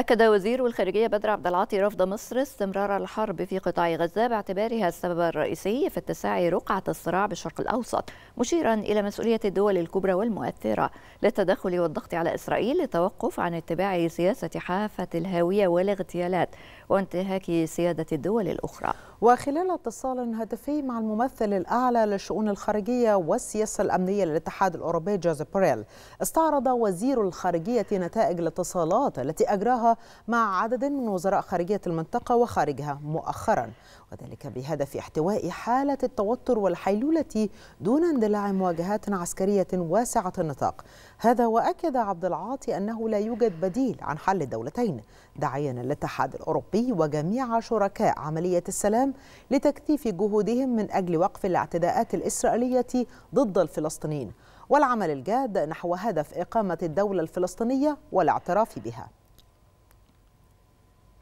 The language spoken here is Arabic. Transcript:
أكد وزير الخارجية بدر عبد العاطي رفض مصر استمرار الحرب في قطاع غزة باعتبارها السبب الرئيسي في اتساع رقعة الصراع بالشرق الأوسط مشيرا إلى مسؤولية الدول الكبرى والمؤثرة للتدخل والضغط على إسرائيل للتوقف عن اتباع سياسة حافة الهاوية والاغتيالات وانتهاك سيادة الدول الأخرى وخلال اتصال هاتفي مع الممثل الأعلى للشؤون الخارجية والسياسة الأمنية للاتحاد الأوروبي جوزيف بوريل استعرض وزير الخارجية نتائج الاتصالات التي أجراها مع عدد من وزراء خارجية المنطقة وخارجها مؤخرا وذلك بهدف احتواء حالة التوتر والحيلولة دون اندلاع مواجهات عسكرية واسعة النطاق هذا وأكد عبد العاطي أنه لا يوجد بديل عن حل الدولتين داعيا الاتحاد الأوروبي السعودي وجميع شركاء عملية السلام لتكثيف جهودهم من أجل وقف الاعتداءات الإسرائيلية ضد الفلسطينيين والعمل الجاد نحو هدف إقامة الدولة الفلسطينية والاعتراف بها